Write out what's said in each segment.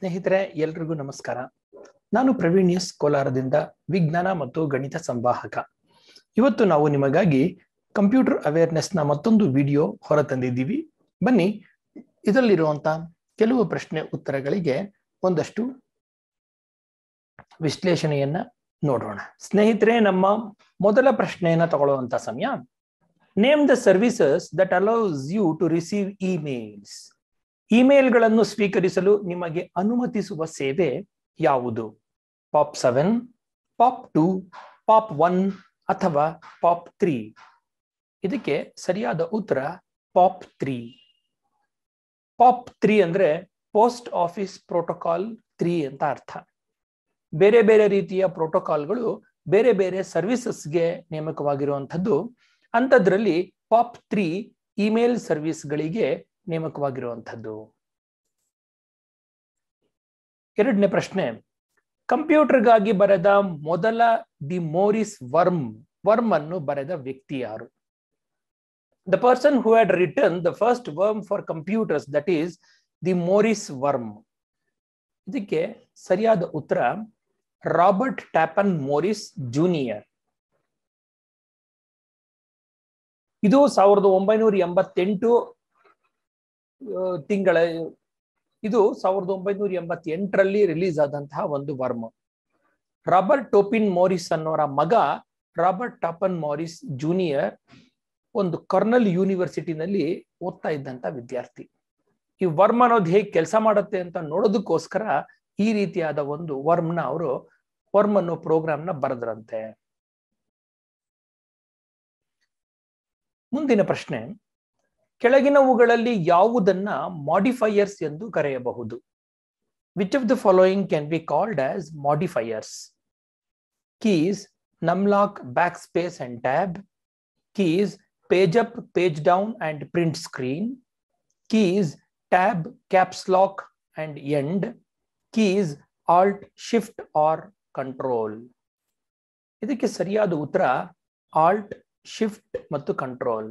ಸ್ನೇಹಿತರೆ ಎಲ್ರಿಗೂ ನಮಸ್ಕಾರ ನಾನು ಪ್ರವೀಣ್ ಎಸ್ ಕೋಲಾರದಿಂದ ವಿಜ್ಞಾನ ಮತ್ತು ಗಣಿತ ಸಂವಾಹಕ ಇವತ್ತು ನಾವು ನಿಮಗಾಗಿ ಕಂಪ್ಯೂಟರ್ ನ ಮತ್ತೊಂದು ವಿಡಿಯೋ ಹೊರತಂದಿದ್ದೀವಿ ಬನ್ನಿ ಇದರಲ್ಲಿರುವಂತ ಕೆಲವು ಪ್ರಶ್ನೆ ಉತ್ತರಗಳಿಗೆ ಒಂದಷ್ಟು ವಿಶ್ಲೇಷಣೆಯನ್ನ ನೋಡೋಣ ಸ್ನೇಹಿತರೆ ನಮ್ಮ ಮೊದಲ ಪ್ರಶ್ನೆಯನ್ನ ತಗೊಳ್ಳುವಂತ ಸಮಯ name the services that allows you to receive emails ಇಮೇಲ್ಗಳನ್ನು ಸ್ವೀಕರಿಸಲು ನಿಮಗೆ ಅನುಮತಿಸುವ ಸೇವೆ ಯಾವುದು POP seven POP two POP one ಅಥವಾ ಪಾಪ್ ತ್ರೀ ಇದಕ್ಕೆ ಸರಿಯಾದ ಉತ್ತರ ಪಾಪ್ ತ್ರೀ ಪಾಪ್ ತ್ರೀ ಅಂದ್ರೆ ಪೋಸ್ಟ್ ಆಫೀಸ್ ಪ್ರೋಟೋಕಾಲ್ ತ್ರೀ ಅಂತ ಅರ್ಥ ಬೇರೆ ಬೇರೆ ರೀತಿಯ ಪ್ರೋಟೋಕಾಲ್ಗಳು ಬೇರೆ ಬೇರೆ ಸರ್ವಿಸಸ್ಗೆ ನೇಮಕವಾಗಿರುವಂಥದ್ದು ಅಂಥದ್ರಲ್ಲಿ ಪಾಪ್ ತ್ರೀ ಇಮೇಲ್ ಸರ್ವಿಸ್ಗಳಿಗೆ ನೇಮಕವಾಗಿರುವಂಥದ್ದು ಎರಡನೇ ಪ್ರಶ್ನೆ ಕಂಪ್ಯೂಟರ್ಗಾಗಿ ಬರೆದ ಮೊದಲ ದಿ ಮೋರಿಸ್ ವರ್ಮ್ ವರ್ಮ್ ಅನ್ನು ಬರೆದ ವ್ಯಕ್ತಿ ಯಾರು the person who had written the first worm for computers that is the Morris worm ಇದಕ್ಕೆ ಸರಿಯಾದ ಉತ್ತರ ರಾಬರ್ಟ್ ಟ್ಯಾಪನ್ ಮೋರಿಸ್ ಜೂನಿಯರ್ ಇದು ಸಾವಿರದ ಒಂಬೈನೂರ ಎಂಬತ್ತೆಂಟು ತಿಂಗಳ ಇದು ಸಾವಿರದ ಒಂಬೈನೂರ ಎಂಬತ್ತೆಂಟರಲ್ಲಿ ರಿಲೀಸ್ ಆದಂತಹ ಒಂದು ವರ್ಮ ರಾಬರ್ಟ್ ಟೋಪಿನ್ ಮೋರಿಸ್ ಅನ್ನೋರ ಮಗ ರಾಬರ್ಟ್ ಟಾಪನ್ ಮಾರಿಸ್ ಜೂನಿಯರ್ ಒಂದು ಕರ್ನಲ್ ಯೂನಿವರ್ಸಿಟಿನಲ್ಲಿ ಓದ್ತಾ ಇದ್ದಂತ ವಿದ್ಯಾರ್ಥಿ ಈ ವರ್ಮ್ ಅನ್ನೋದು ಹೇಗೆ ಕೆಲಸ ಮಾಡುತ್ತೆ ಅಂತ ನೋಡೋದಕ್ಕೋಸ್ಕರ ಈ ರೀತಿಯಾದ ಒಂದು ವರ್ಮ್ನ ಅವರು ವರ್ಮ್ ಅನ್ನೋ ಪ್ರೋಗ್ರಾಮ್ನ ಬರೆದ್ರಂತೆ ಮುಂದಿನ ಪ್ರಶ್ನೆ ಕೆಳಗಿನವುಗಳಲ್ಲಿ ಯಾವುದನ್ನ ಮಾಡಿಫೈಯರ್ಸ್ ಎಂದು ಕರೆಯಬಹುದು which of the following can be called as modifiers keys num lock backspace and tab keys page up page down and print screen keys tab caps lock and end keys alt shift or control ಇದಕ್ಕೆ ಸರಿಯಾದ ಉತ್ತರ alt shift ಮತ್ತು control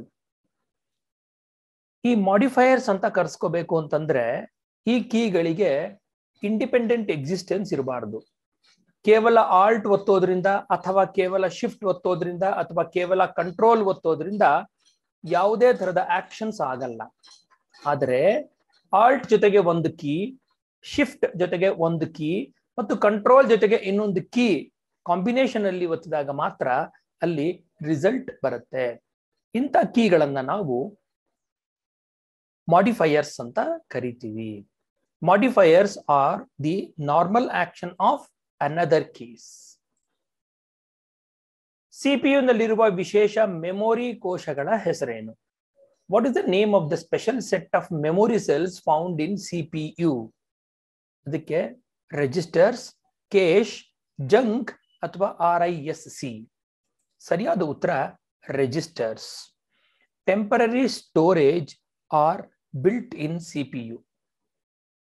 ಈ modifiers ಅಂತ ಕರ್ಸ್ಕೋಬೇಕು ಅಂತಂದ್ರೆ ಈ ಕೀಗಳಿಗೆ independent existence ಇರಬಾರ್ದು ಕೇವಲ ಆಲ್ಟ್ ಒತ್ತೋದ್ರಿಂದ ಅಥವಾ ಕೇವಲ ಶಿಫ್ಟ್ ಒತ್ತೋದ್ರಿಂದ ಅಥವಾ ಕೇವಲ ಕಂಟ್ರೋಲ್ ಒತ್ತೋದ್ರಿಂದ ಯಾವುದೇ ತರದ ಆಕ್ಷನ್ಸ್ ಆಗಲ್ಲ ಆದರೆ ಆಲ್ಟ್ ಜೊತೆಗೆ ಒಂದು ಕೀ ಶಿಫ್ಟ್ ಜೊತೆಗೆ ಒಂದು ಕೀ ಮತ್ತು ಕಂಟ್ರೋಲ್ ಜೊತೆಗೆ ಇನ್ನೊಂದು ಕೀ ಕಾಂಬಿನೇಷನ್ ಅಲ್ಲಿ ಒತ್ತಿದಾಗ ಮಾತ್ರ ಅಲ್ಲಿ ರಿಸಲ್ಟ್ ಬರುತ್ತೆ ಇಂಥ ಕೀಗಳನ್ನ ನಾವು ಮಾಡಿಫೈಯರ್ಸ್ ಅಂತ ಕರಿತೀವಿ modifiers are the normal action of another case CPU ನಲ್ಲಿರುವ ವಿಶೇಷ ಮೆಮೊರಿ ಕೋಶಗಳ ಹೆಸರೇನು what is the name of the special set of memory cells found in CPU ಅದಕ್ಕೆ ರೆಜಿಸ್ಟರ್ಸ್ ಕೇಶ್ ಜಂಕ್ ಅಥವಾ ಆರ್ ಐ ಎಸ್ ಸಿ ಸರಿಯಾದ ಉತ್ತರ registers temporary storage are built in C P U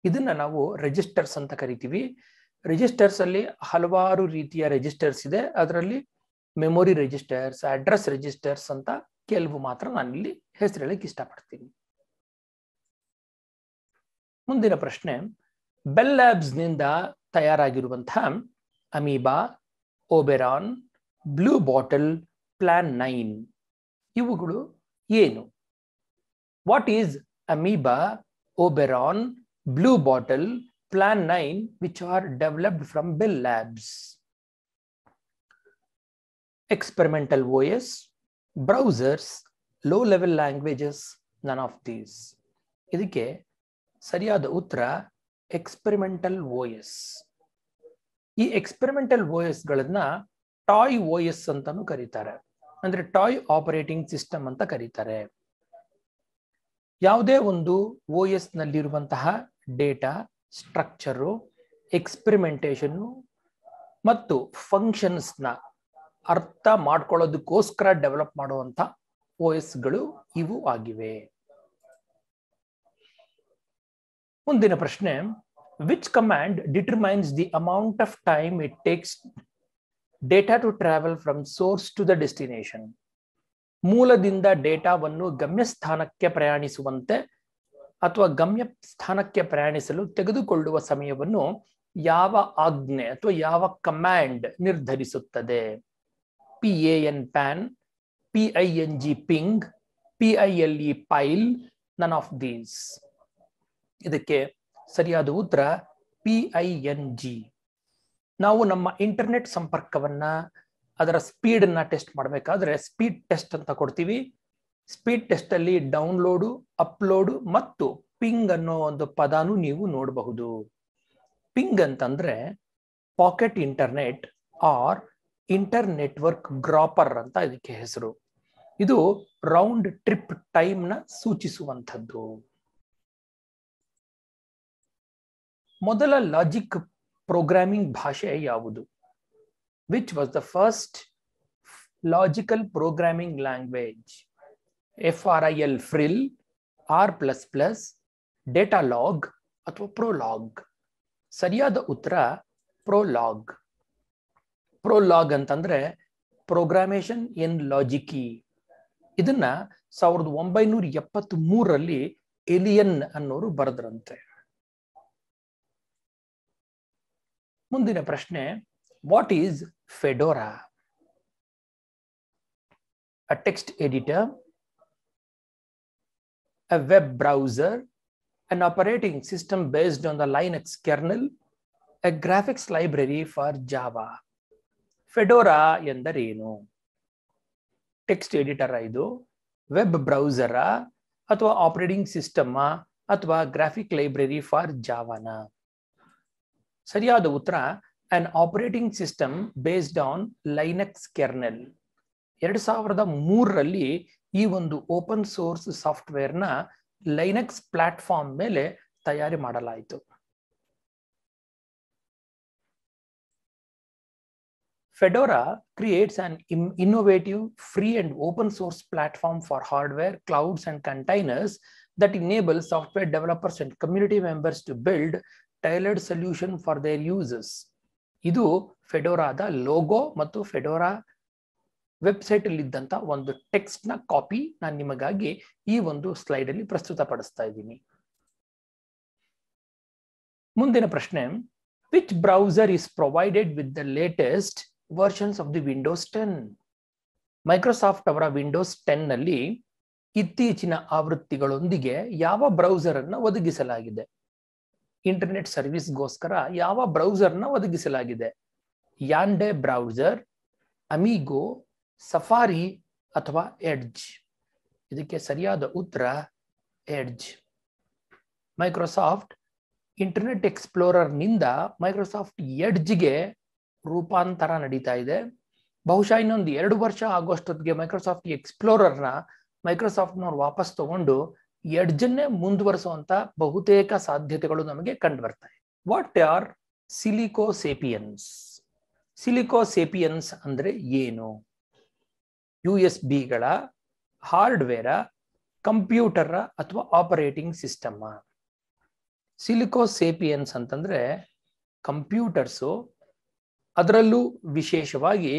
ಇದನ್ನ ನಾವು registers ಅಂತ ಕರಿತೀವಿ registers ಅಲ್ಲಿ ಹಲವಾರು ರೀತಿಯ ರೆಜಿಸ್ಟರ್ಸ್ ಇದೆ ಅದರಲ್ಲಿ ಮೆಮೊರಿ ರಿಜಿಸ್ಟರ್ಸ್ ಅಡ್ರೆಸ್ ರಿಜಿಸ್ಟರ್ಸ್ ಅಂತ ಕೆಲವು ಮಾತ್ರ ನಾನಿಲ್ಲಿ ಹೆಸರು ಹೇಳಕ್ಕೆ ಇಷ್ಟಪಡ್ತೀನಿ ಮುಂದಿನ ಪ್ರಶ್ನೆ ಬೆಲ್ ಲ್ಯಾಬ್ಸ್ ನಿಂದ ತಯಾರಾಗಿರುವಂತಹ Amoeba Oberon blue bottle plan nine ಇವುಗಳು ಏನು what is amoeba, oberon, blue bottle, plan 9, which are developed from Bill Labs. Experimental OS, browsers, low level languages, none of these. Idike, Sariyada Utra, experimental OS. E experimental OS Galadna, toy OS Santanu Karitara, and the toy operating system Anta Karitare. ಯಾವುದೇ ಒಂದು O S ನಲ್ಲಿರುವಂತಹ data structure ಎಕ್ಸ್ಪೆರಿಮೆಂಟೇಷನ್ನು ಮತ್ತು ಫಂಕ್ಷನ್ಸ್ನ ಅರ್ಥ ಮಾಡ್ಕೊಳ್ಳೋದಕ್ಕೋಸ್ಕರ develop ಮಾಡುವಂಥ ಒ ಎಸ್ಗಳು ಇವು ಆಗಿವೆ ಮುಂದಿನ ಪ್ರಶ್ನೆ which command determines the amount of time it takes data to travel from source to the destination ಮೂಲದಿಂದ ಡೇಟಾವನ್ನು ಗಮ್ಯಸ್ಥಾನಕ್ಕೆ ಪ್ರಯಾಣಿಸುವಂತೆ ಅಥವಾ ಗಮ್ಯ ಸ್ಥಾನಕ್ಕೆ ಪ್ರಯಾಣಿಸಲು ತೆಗೆದುಕೊಳ್ಳುವ ಸಮಯವನ್ನು ಯಾವ ಆಜ್ಞೆ ಅಥವಾ ಯಾವ ಕಮ್ಯಾಂಡ್ ನಿರ್ಧರಿಸುತ್ತದೆ P A N pan P I N G ping P I L E pile none of these ಇದಕ್ಕೆ ಸರಿಯಾದ ಉತ್ತರ ಪಿ ಐ ಎನ್ ಜಿ ನಾವು ನಮ್ಮ ಇಂಟರ್ನೆಟ್ ಸಂಪರ್ಕವನ್ನ ಅದರ ಸ್ಪೀಡ್ನ ಟೆಸ್ಟ್ ಮಾಡಬೇಕಾದ್ರೆ ಸ್ಪೀಡ್ ಟೆಸ್ಟ್ ಅಂತ ಕೊಡ್ತೀವಿ ಸ್ಪೀಡ್ ಟೆಸ್ಟ್ ಅಲ್ಲಿ ಡೌನ್ಲೋಡು ಅಪ್ಲೋಡು ಮತ್ತು ಪಿಂಗ್ ಅನ್ನೋ ಒಂದು ಪದಾನು ನೀವು ನೋಡಬಹುದು ಪಿಂಗ್ ಅಂತಂದ್ರೆ packet internet or inter network groper ಅಂತ ಇದಕ್ಕೆ ಹೆಸರು ಇದು ರೌಂಡ್ ಟ್ರಿಪ್ ಟೈಮ್ನ ಸೂಚಿಸುವಂಥದ್ದು ಮೊದಲ ಲಾಜಿಕ್ ಪ್ರೋಗ್ರಾಮಿಂಗ್ ಭಾಷೆ ಯಾವುದು which was the first logical programming language F R I L FRIL or plus plus Datalog ಅಥವಾ ಪ್ರೋಲಾಗ್ ಸರಿಯಾದ ಉತ್ತರ ಪ್ರೋಲಾಗ್ ಪ್ರೋಲಾಗ್ ಅಂತಂದ್ರೆ ಪ್ರೋಗ್ರಾಮೇಷನ್ ಎನ್ ಲಾಜಿಕಿ ಇದನ್ನ ಸಾವಿರದ ಒಂಬೈನೂರ ಎಪ್ಪತ್ತ್ ಎಲಿಯನ್ ಅನ್ನೋರು ಬರೆದ್ರಂತೆ ಮುಂದಿನ ಪ್ರಶ್ನೆ what is Fedora, a text editor, a web browser, an operating system based on the Linux kernel, a graphics library for Java. fedora ಎಂದರೇನು ಟೆಕ್ಸ್ಟ್ ಎಡಿಟರ್ ಇದು ವೆಬ್ ಬ್ರೌಸರಾ ಅಥವಾ ಆಪರೇಟಿಂಗ್ ಸಿಸ್ಟಮ್ ಅಥವಾ ಗ್ರಾಫಿಕ್ ಲೈಬ್ರರಿ ಫಾರ್ ಜಾವಾನ ಸರಿಯಾದ ಉತ್ತರ an operating system based on Linux kernel. ಎರಡು ಸಾವಿರದ ಮೂರರಲ್ಲಿ ಈ ಒಂದು ಓಪನ್ ಸೋರ್ಸ್ ಸಾಫ್ಟ್ವೇರ್ನ ಲೈನಕ್ಸ್ ಪ್ಲಾಟ್ಫಾರ್ಮ್ ಮೇಲೆ ತಯಾರಿ ಮಾಡಲಾಯಿತು Fedora creates an innovative, free and open source platform for hardware, clouds and containers that enables software developers and community members to build tailored solution for their users. ಇದು ಫೆಡೋರಾದ logo ಮತ್ತು Fedora website ಅಲ್ಲಿ ಇದ್ದಂತ ಒಂದು text ನ copy ನಾನು ನಿಮಗಾಗಿ ಈ ಒಂದು ಸ್ಲೈಡ್ ಅಲ್ಲಿ ಪಡಿಸ್ತಾ ಇದ್ದೀನಿ ಮುಂದಿನ ಪ್ರಶ್ನೆ which browser is provided with the latest versions of the Windows ten Microsoft ಅವರ ವಿಂಡೋಸ್ ಟೆನ್ ನಲ್ಲಿ ಇತ್ತೀಚಿನ ಆವೃತ್ತಿಗಳೊಂದಿಗೆ ಯಾವ ಬ್ರೌಸರ್ ಅನ್ನು ಒದಗಿಸಲಾಗಿದೆ ಇಂಟರ್ನೆಟ್ ಸರ್ವಿಸ್ಗೋಸ್ಕರ ಯಾವ ಬ್ರೌಸರ್ನ ಒದಗಿಸಲಾಗಿದೆ ಯಾಂಡೆ ಬ್ರೌಸರ್ ಅಮಿಗೋ ಸಫಾರಿ ಅಥವಾ ಎಡ್ಜ್ ಇದಕ್ಕೆ ಸರಿಯಾದ ಉತ್ತರ ಎಡ್ಜ್ ಮೈಕ್ರೋಸಾಫ್ಟ್ ಇಂಟರ್ನೆಟ್ ಎಕ್ಸ್ಪ್ಲೋರರ್ನಿಂದ ಮೈಕ್ರೋಸಾಫ್ಟ್ ಎಡ್ಜ್ಗೆ ರೂಪಾಂತರ ನಡೀತಾ ಇದೆ ಬಹುಶಃ ಇನ್ನೊಂದು ಎರಡು ವರ್ಷ ಆಗೋಷ್ಟೊತ್ತಿಗೆ ಮೈಕ್ರೋಸಾಫ್ಟ್ ಎಕ್ಸ್ಪ್ಲೋರರ್ನ ಮೈಕ್ರೋಸಾಫ್ಟ್ನವ್ರು ವಾಪಸ್ ತಗೊಂಡು ಎಡ್ಜನ್ನೇ ಮುಂದುವರಿಸುವಂತ ಬಹುತೇಕ ಸಾಧ್ಯತೆಗಳು ನಮಗೆ ಕಂಡು ಬರ್ತವೆ ವಾಟ್ ಆರ್ ಸಿಲಿಕೋಸೇಪಿಯನ್ಸ್ ಸಿಲಿಕೋಸೇಪಿಯನ್ಸ್ ಅಂದ್ರೆ ಏನು ಯು ಎಸ್ ಬಿಗಳ ಹಾರ್ಡ್ವೇರ ಕಂಪ್ಯೂಟರ್ ಅಥವಾ ಆಪರೇಟಿಂಗ್ ಸಿಸ್ಟಮ್ ಸಿಲಿಕೋಸೇಪಿಯನ್ಸ್ ಅಂತಂದ್ರೆ ಕಂಪ್ಯೂಟರ್ಸು ಅದರಲ್ಲೂ ವಿಶೇಷವಾಗಿ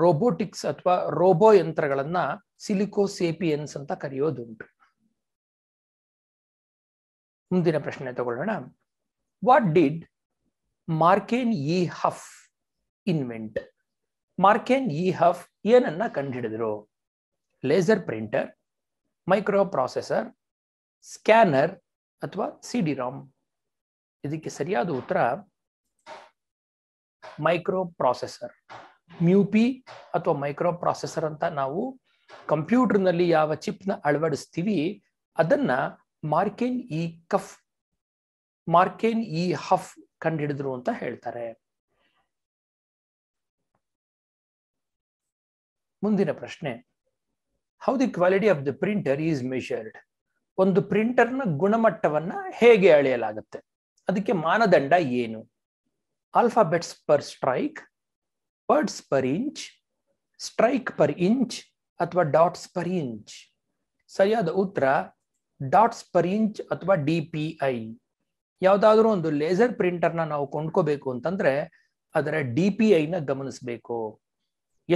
ರೋಬೋಟಿಕ್ಸ್ ಅಥವಾ ರೋಬೋ ಯಂತ್ರಗಳನ್ನ ಸಿಲಿಕೋಸೇಪಿಯನ್ಸ್ ಅಂತ ಕರೆಯೋದುಂಟು ಮುಂದಿನ ಪ್ರಶ್ನೆ ತಗೊಳ್ಳೋಣ what did Marcian E Hoff invent Marcian E Hoff ಏನನ್ನ ಕಂಡುಹಿಡಿದ್ರು laser printer microprocessor scanner ಅಥವಾ ಸಿ ಡಿ ರಾಮ್ ಇದಕ್ಕೆ ಸರಿಯಾದ ಉತ್ತರ ಮೈಕ್ರೋ ಪ್ರಾಸೆಸರ್ ಮ್ಯೂಪಿ ಅಥವಾ ಮೈಕ್ರೋ ಪ್ರಾಸೆಸರ್ ಅಂತ ನಾವು ಕಂಪ್ಯೂಟರ್ನಲ್ಲಿ ಯಾವ ಚಿಪ್ನ ಅಳವಡಿಸ್ತೀವಿ ಅದನ್ನ Marcian E Hoff Marcian E Hoff ಹಿಡಿದ್ರು ಅಂತ ಹೇಳ್ತಾರೆ ಮುಂದಿನ ಪ್ರಶ್ನೆ how the quality of the printer is measured ಒಂದು ಪ್ರಿಂಟರ್ನ ಗುಣಮಟ್ಟವನ್ನ ಹೇಗೆ ಅಳೆಯಲಾಗುತ್ತೆ ಅದಕ್ಕೆ ಮಾನದಂಡ ಏನು alphabets per strike words per inch strike per inch ಅಥವಾ ಡಾಟ್ಸ್ ಪರ್ ಇಂಚ್ ಸರಿಯಾದ ಉತ್ತರ ಡಾಟ್ಸ್ ಪರ್ ಇಂಚ್ ಅಥವಾ ಡಿ ಪಿ ಐ ಯಾವುದಾದ್ರೂ ಒಂದು ಲೇಸರ್ ಪ್ರಿಂಟರ್ನ ನಾವು ಕೊಂಡ್ಕೋಬೇಕು ಅಂತಂದ್ರೆ ಅದರ ಡಿ ಪಿ ಐನ ಗಮನಿಸಬೇಕು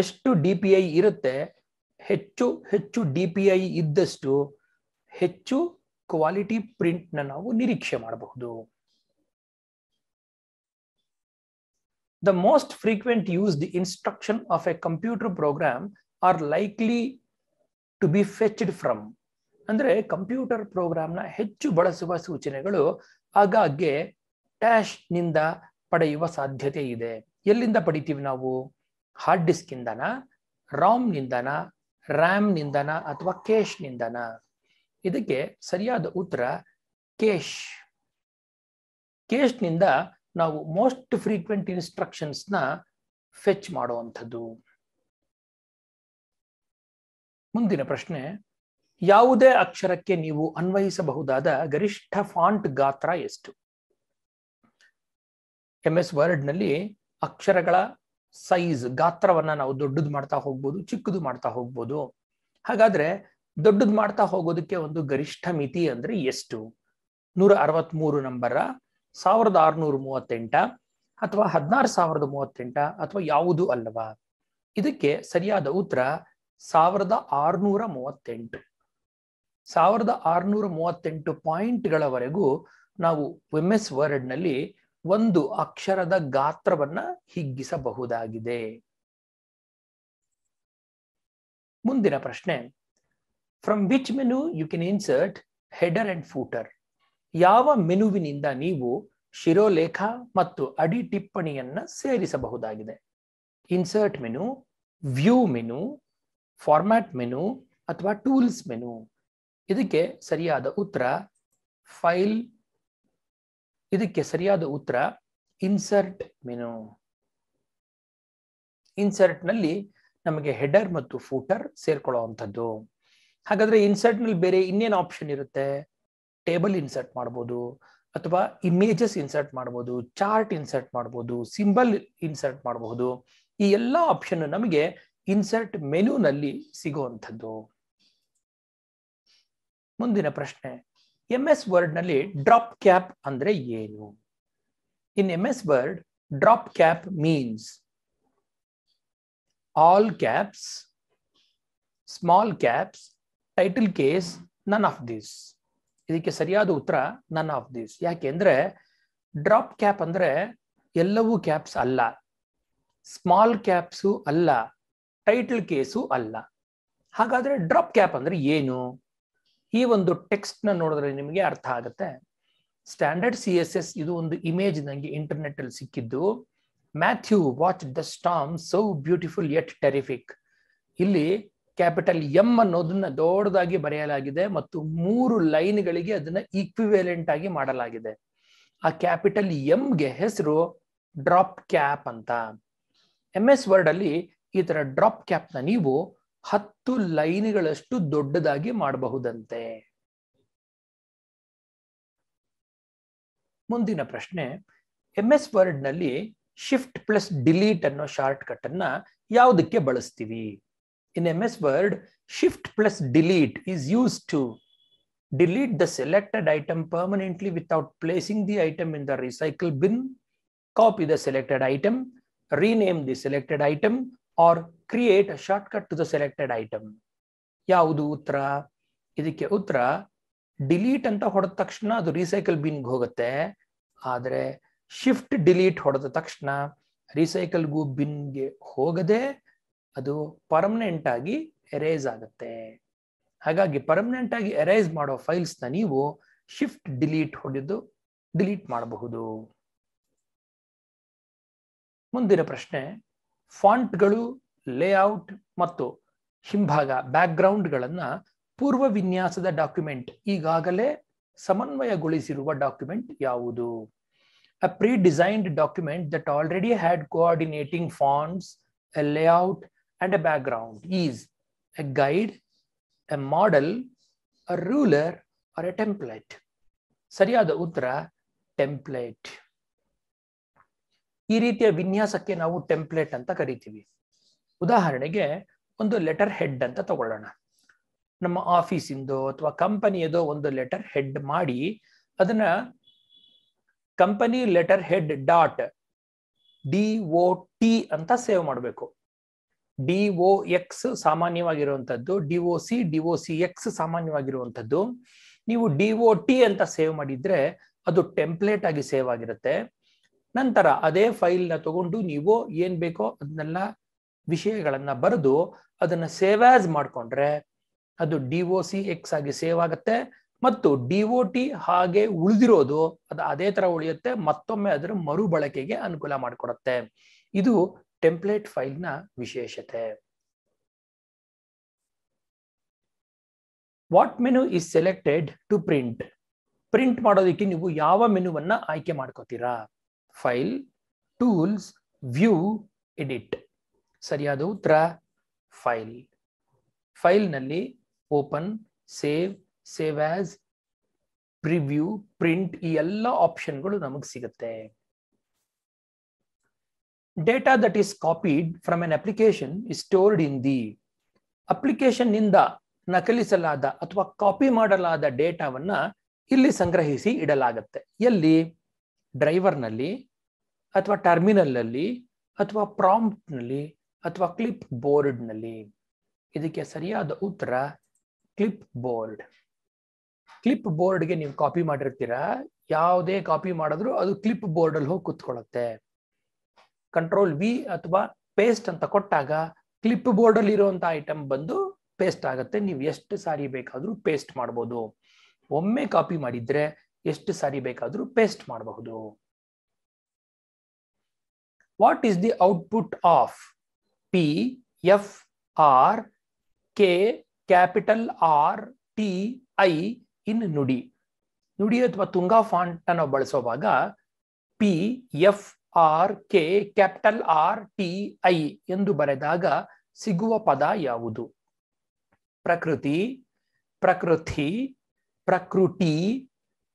ಎಷ್ಟು ಡಿ ಪಿ ಐ ಇರುತ್ತೆ ಹೆಚ್ಚು ಹೆಚ್ಚು ಡಿ ಪಿ ಐ ಇದ್ದಷ್ಟು ಹೆಚ್ಚು ಕ್ವಾಲಿಟಿ ಪ್ರಿಂಟ್ನ ನಾವು ನಿರೀಕ್ಷೆ ಮಾಡಬಹುದು the most frequent use the instruction of a computer program are likely to be fetched from ಅಂದ್ರೆ ಕಂಪ್ಯೂಟರ್ ಪ್ರೋಗ್ರಾಂನ ಹೆಚ್ಚು ಬಳಸುವ ಸೂಚನೆಗಳು ಆಗಾಗ್ಗೆ ನಿಂದ ಪಡೆಯುವ ಸಾಧ್ಯತೆ ಇದೆ ಎಲ್ಲಿಂದ ಪಡಿತೀವಿ ನಾವು ಹಾರ್ಡ್ ಡಿಸ್ಕ್ ರಾಮ್ ನಿಂದನ ರಾಮ್ ನಿಂದನ ಅಥವಾ ನಿಂದನ ಇದಕ್ಕೆ ಸರಿಯಾದ ಉತ್ತರ ಕೇಶ್ ಕೇಶ್ನಿಂದ ನಾವು ಮೋಸ್ಟ್ ಫ್ರೀಕ್ವೆಂಟ್ ಇನ್ಸ್ಟ್ರಕ್ಷನ್ಸ್ನ ಫೆಚ್ ಮಾಡುವಂಥದ್ದು ಮುಂದಿನ ಪ್ರಶ್ನೆ ಯಾವುದೇ ಅಕ್ಷರಕ್ಕೆ ನೀವು ಅನ್ವಯಿಸಬಹುದಾದ ಗರಿಷ್ಠ ಫಾಂಟ್ ಗಾತ್ರ ಎಷ್ಟು ಎಂ ಎಸ್ ನಲ್ಲಿ ಅಕ್ಷರಗಳ ಸೈಜ್ ಗಾತ್ರವನ್ನ ನಾವು ದೊಡ್ಡದು ಮಾಡ್ತಾ ಹೋಗ್ಬೋದು ಚಿಕ್ಕದು ಮಾಡ್ತಾ ಹೋಗ್ಬೋದು ಹಾಗಾದ್ರೆ ದೊಡ್ಡದು ಮಾಡ್ತಾ ಹೋಗೋದಕ್ಕೆ ಒಂದು ಗರಿಷ್ಠ ಮಿತಿ ಅಂದ್ರೆ ಎಷ್ಟು ನೂರ ಅರವತ್ಮೂರು ನಂಬರ ಸಾವಿರದ ಆರುನೂರ ಮೂವತ್ತೆಂಟ ಅಥವಾ ಹದಿನಾರು ಸಾವಿರದ ಮೂವತ್ತೆಂಟ ಅಥವಾ ಯಾವುದು ಅಲ್ಲವಾ ಇದಕ್ಕೆ ಸರಿಯಾದ ಉತ್ತರ ಸಾವಿರದ ಆರ್ನೂರ ಮೂವತ್ತೆಂಟು ಸಾವಿರದ ಆರುನೂರ ಮೂವತ್ತೆಂಟು ಪಾಯಿಂಟ್ಗಳವರೆಗೂ ನಾವು ಎಮ್ ಎಸ್ ವರ್ಡ್ನಲ್ಲಿ ಒಂದು ಅಕ್ಷರದ ಗಾತ್ರವನ್ನ ಹಿಗ್ಗಿಸಬಹುದಾಗಿದೆ ಮುಂದಿನ ಪ್ರಶ್ನೆ from which menu you can insert header and footer ಯಾವ ಮೆನುವಿನಿಂದ ನೀವು ಶಿರೋಲೇಖ ಮತ್ತು ಅಡಿ ಟಿಪ್ಪಣಿಯನ್ನ ಸೇರಿಸಬಹುದಾಗಿದೆ insert menu view menu format menu ಅಥವಾ ಟೂಲ್ಸ್ ಮೆನು ಇದಕ್ಕೆ ಸರಿಯಾದ ಉತ್ತರ ಫೈಲ್ ಇದಕ್ಕೆ ಸರಿಯಾದ ಉತ್ತರ ಇನ್ಸರ್ಟ್ ಮೆನು ಇನ್ಸರ್ಟ್ ನಲ್ಲಿ ನಮಗೆ ಹೆಡರ್ ಮತ್ತು ಫೂಟರ್ ಸೇರ್ಕೊಳ್ಳುವಂಥದ್ದು ಹಾಗಾದ್ರೆ ಇನ್ಸರ್ಟ್ ನಲ್ಲಿ ಬೇರೆ ಇನ್ನೇನು ಆಪ್ಷನ್ ಇರುತ್ತೆ ಟೇಬಲ್ ಇನ್ಸರ್ಟ್ ಮಾಡ್ಬೋದು ಅಥವಾ ಇಮೇಜಸ್ ಇನ್ಸರ್ಟ್ ಮಾಡ್ಬೋದು ಚಾರ್ಟ್ ಇನ್ಸರ್ಟ್ ಮಾಡ್ಬೋದು ಸಿಂಬಲ್ ಇನ್ಸರ್ಟ್ ಮಾಡಬಹುದು ಈ ಎಲ್ಲ ಆಪ್ಷನ್ ನಮಗೆ ಇನ್ಸರ್ಟ್ ಮೆನುನಲ್ಲಿ ಸಿಗುವಂಥದ್ದು ಮುಂದಿನ ಪ್ರಶ್ನೆ ಎಂ ಎಸ್ ನಲ್ಲಿ ಡ್ರಾಪ್ ಕ್ಯಾಪ್ ಅಂದ್ರೆ ಏನು in M S Word drop cap means all caps small caps title case none of this ಇದಕ್ಕೆ ಸರಿಯಾದ ಉತ್ತರ ನನ್ ಆಫ್ ದಿಸ್ ಯಾಕೆಂದ್ರೆ ಡ್ರಾಪ್ ಕ್ಯಾಪ್ ಅಂದ್ರೆ ಎಲ್ಲವೂ ಕ್ಯಾಪ್ಸ್ ಅಲ್ಲ ಸ್ಮಾಲ್ ಕ್ಯಾಪ್ಸು ಅಲ್ಲ ಟೈಟಲ್ ಕೇಸು ಅಲ್ಲ ಹಾಗಾದ್ರೆ ಡ್ರಾಪ್ ಕ್ಯಾಪ್ ಅಂದ್ರೆ ಏನು ಈ ಒಂದು ಟೆಕ್ಸ್ಟ್ನ ನೋಡಿದ್ರೆ ನಿಮಗೆ ಅರ್ಥ ಆಗುತ್ತೆ ಸ್ಟ್ಯಾಂಡರ್ಡ್ ಸಿ ಎಸ್ ಎಸ್ ಇದು ಒಂದು ಇಮೇಜ್ ನಂಗೆ ಇಂಟರ್ನೆಟ್ ಅಲ್ಲಿ ಸಿಕ್ಕಿದ್ದು Matthew watch the storm so beautiful yet terrific ಇಲ್ಲಿ ಕ್ಯಾಪಿಟಲ್ ಎಂ ಅನ್ನೋದನ್ನ ದೊಡ್ಡದಾಗಿ ಬರೆಯಲಾಗಿದೆ ಮತ್ತು ಮೂರು ಲೈನ್ಗಳಿಗೆ ಅದನ್ನ ಈಕ್ವಿವೆಲೆಂಟ್ ಆಗಿ ಮಾಡಲಾಗಿದೆ ಆ ಕ್ಯಾಪಿಟಲ್ ಎಂಗೆ ಹೆಸರು ಡ್ರಾಪ್ ಕ್ಯಾಪ್ ಅಂತ ಎಂ ಎಸ್ ವರ್ಡ್ ಅಲ್ಲಿ ಈ ತರ ಡ್ರಾಪ್ ಕ್ಯಾಪ್ನ ನೀವು ಹತ್ತು ಲೈನ್ಗಳಷ್ಟು ದೊಡ್ಡದಾಗಿ ಮಾಡಬಹುದಂತೆ ಮುಂದಿನ ಪ್ರಶ್ನೆ ಎಂ ಎಸ್ ವರ್ಡ್ ನಲ್ಲಿ ಶಿಫ್ಟ್ ಪ್ಲಸ್ ಡಿಲೀಟ್ ಅನ್ನೋ ಶಾರ್ಟ್ ಕಟ್ ಅನ್ನ ಯಾವುದಕ್ಕೆ ಬಳಸ್ತೀವಿ in M S Word shift plus delete is use to delete the selected item permanently without placing the item in the recycle bin copy the selected item rename the selected item or create a cut to the selected item ಯಾವುದು ಉತ್ತರ ಇದಕ್ಕೆ ಉತ್ತರ delete ಅಂತ ಹೊಡೆದ ತಕ್ಷಣ ಅದು recycle ಬಿನ್ಗೆ ಹೋಗುತ್ತೆ ಆದರೆ ಶಿಫ್ಟ್ ಡಿಲೀಟ್ ಹೊಡೆದ ತಕ್ಷಣ ರೀಸೈಕಲ್ಗೂ ಬಿನ್ಗೆ ಹೋಗದೆ ಅದು ಪರ್ಮನೆಂಟ್ ಆಗಿ ಎರೇಸ್ ಆಗುತ್ತೆ ಹಾಗಾಗಿ ಪರ್ಮನೆಂಟ್ ಆಗಿ ಎರೇಸ್ ಮಾಡೋ ಫೈಲ್ಸ್ನ ನೀವು ಶಿಫ್ಟ್ ಡಿಲೀಟ್ ಹೊಡೆದು ಡಿಲೀಟ್ ಮಾಡಬಹುದು ಮುಂದಿನ ಪ್ರಶ್ನೆ ಫಾಂಟ್ಗಳು ಲೇಔಟ್ ಮತ್ತು ಹಿಂಭಾಗ ಬ್ಯಾಕ್ಗ್ರೌಂಡ್ಗಳನ್ನು ಪೂರ್ವ ವಿನ್ಯಾಸದ ಡಾಕ್ಯುಮೆಂಟ್ ಈಗಾಗಲೇ ಸಮನ್ವಯಗೊಳಿಸಿರುವ ಡಾಕ್ಯುಮೆಂಟ್ ಯಾವುದು a predesigned document that already had coordinating forms a layout and a background is a guide a model a ruler or a template ಸರಿಯಾದ ಉತ್ತರ ಟೆಂಪ್ಲೇಟ್ ಈ ರೀತಿಯ ವಿನ್ಯಾಸಕ್ಕೆ ನಾವು ಟೆಂಪ್ಲೇಟ್ ಅಂತ ಕರಿತೀವಿ ಉದಾಹರಣೆಗೆ ಒಂದು ಲೆಟರ್ ಹೆಡ್ ಅಂತ ತಗೊಳ್ಳೋಣ ನಮ್ಮ ಆಫೀಸಿಂದು ಅಥವಾ ಕಂಪನಿಯದೋ ಒಂದು ಲೆಟರ್ ಹೆಡ್ ಮಾಡಿ ಅದನ್ನ company letterhead dot D O T ಅಂತ ಸೇವ್ ಮಾಡಬೇಕು ಡಿ ಒ ಎಕ್ಸ್ ಸಾಮಾನ್ಯವಾಗಿರುವಂಥದ್ದು D O C D O C X ಸಾಮಾನ್ಯವಾಗಿರುವಂಥದ್ದು ನೀವು ಡಿ ಒ ಟಿ ಅಂತ ಸೇವ್ ಮಾಡಿದ್ರೆ ಅದು ಟೆಂಪ್ಲೇಟ್ ಆಗಿ ಸೇವ್ ಆಗಿರುತ್ತೆ ನಂತರ ಅದೇ ಫೈಲ್ನ ತಗೊಂಡು ನೀವು ಏನ್ ಬೇಕೋ ಅದನ್ನೆಲ್ಲ ವಿಷಯಗಳನ್ನ ಬರೆದು ಅದನ್ನ ಸೇವ್ ಆಸ್ ಅದು ಡಿ ಒ ಸಿ ಎಕ್ಸ್ ಆಗಿ ಸೇವ್ ಆಗುತ್ತೆ ಮತ್ತು ಡಿ ಒ ಟಿ ಹಾಗೆ ಉಳಿದಿರೋದು ಅದು ಅದೇ ತರ ಉಳಿಯುತ್ತೆ ಮತ್ತೊಮ್ಮೆ ಅದರ ಮರುಬಳಕೆಗೆ ಅನುಕೂಲ ಮಾಡಿಕೊಡುತ್ತೆ ಇದು ಟೆಂಪ್ಲೇಟ್ ಫೈಲ್ನ ವಿಶೇಷತೆ what menu is selected to print print ಮಾಡೋದಕ್ಕೆ ನೀವು ಯಾವ ಮೆನುವನ್ನ ಆಯ್ಕೆ ಮಾಡ್ಕೋತೀರಾ ಫೈಲ್ ಟೂಲ್ಸ್ ವ್ಯೂ ಎಡಿಟ್ ಸರಿಯಾದ ಉತ್ತರ ಫೈಲ್ ಫೈಲ್ ನಲ್ಲಿ open save save as preview print ಈ ಎಲ್ಲ ಆಪ್ಷನ್ಗಳು ನಮಗೆ ಸಿಗುತ್ತೆ data that is copied from an application is stored in the ನಿಂದ ನಕಲಿಸಲಾದ ಅಥವಾ ಕಾಪಿ ಮಾಡಲಾದ ಡೇಟಾವನ್ನ ಇಲ್ಲಿ ಸಂಗ್ರಹಿಸಿ ಇಡಲಾಗುತ್ತೆ ಎಲ್ಲಿ ಡ್ರೈವರ್ನಲ್ಲಿ ಅಥವಾ ಟರ್ಮಿನಲ್ನಲ್ಲಿ ಅಥವಾ ಪ್ರಾಂಪ್ಟ್ನಲ್ಲಿ ಅಥವಾ ಕ್ಲಿಪ್ ಬೋರ್ಡ್ನಲ್ಲಿ ಇದಕ್ಕೆ ಸರಿಯಾದ ಉತ್ತರ ಕ್ಲಿಪ್ ಬೋರ್ಡ್ ಕ್ಲಿಪ್ ಬೋರ್ಡ್ಗೆ ನೀವು ಕಾಪಿ ಮಾಡಿರ್ತೀರಾ ಯಾವುದೇ ಕಾಪಿ ಮಾಡಿದ್ರು ಅದು ಕ್ಲಿಪ್ ಬೋರ್ಡಲ್ಲಿ ಹೋಗಿ ಕುತ್ಕೊಳ್ಳುತ್ತೆ ಕಂಟ್ರೋಲ್ ವಿ ಅಥವಾ ಪೇಸ್ಟ್ ಅಂತ ಕೊಟ್ಟಾಗ ಕ್ಲಿಪ್ ಅಲ್ಲಿ ಇರುವಂತ ಐಟಮ್ ಬಂದು ಪೇಸ್ಟ್ ಆಗುತ್ತೆ ನೀವು ಎಷ್ಟು ಸಾರಿ ಬೇಕಾದರೂ ಪೇಸ್ಟ್ ಮಾಡ್ಬೋದು ಒಮ್ಮೆ ಕಾಪಿ ಮಾಡಿದ್ರೆ ಎಷ್ಟು ಸಾರಿ ಬೇಕಾದರೂ ಪೇಸ್ಟ್ ಮಾಡಬಹುದು what is the output of P F R K capital R T I in Nudi Nudi ಅಥವಾ ತುಂಗಾ ಫಾಂಟ್ ನಾವು ಬಳಸುವಾಗ P F R K capital R T I ಎಂದು ಬರೆದಾಗ ಸಿಗುವ ಪದ ಯಾವುದು ಪ್ರಕೃತಿ ಪ್ರಕೃತಿ ಪ್ರಕೃತಿ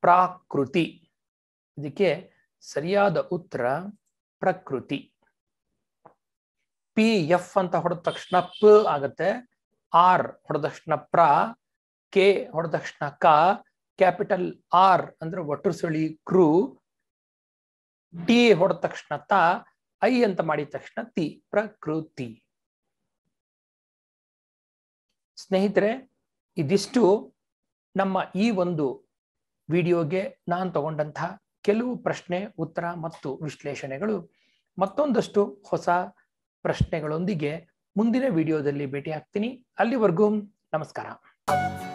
ಪ್ರಾಕೃತಿ ಇದಕ್ಕೆ ಸರಿಯಾದ ಉತ್ತರ ಪ್ರಕೃತಿ ಪಿ ಎಫ್ ಅಂತ ಹೊಡೆದ ತಕ್ಷಣ ಪ ಆಗತ್ತೆ ಆರ್ ಹೊಡೆದ ತಕ್ಷಣ ಪ್ರ ಕೆ ಹೊಡೆದ ತಕ್ಷಣ ಕ ಕ್ಯಾಪಿಟಲ್ ಆರ್ ಅಂದ್ರೆ ಒಟ್ಟು ಸುಳಿ ಕ್ರೂ ಟಿ ಹೊಡೆದ ತಕ್ಷಣ ತ ಐ ಅಂತ ಮಾಡಿದ ತಕ್ಷಣ ತಿ ಪ್ರಕೃತಿ ಸ್ನೇಹಿತರೆ ಇದಿಷ್ಟು ನಮ್ಮ ಈ ಒಂದು ವಿಡಿಯೋಗೆ ನಾನು ತಗೊಂಡಂತಹ ಕೆಲವು ಪ್ರಶ್ನೆ ಉತ್ತರ ಮತ್ತು ವಿಶ್ಲೇಷಣೆಗಳು ಮತ್ತೊಂದಷ್ಟು ಹೊಸ ಪ್ರಶ್ನೆಗಳೊಂದಿಗೆ ಮುಂದಿನ ವಿಡಿಯೋದಲ್ಲಿ ಭೇಟಿ ಅಲ್ಲಿವರೆಗೂ ನಮಸ್ಕಾರ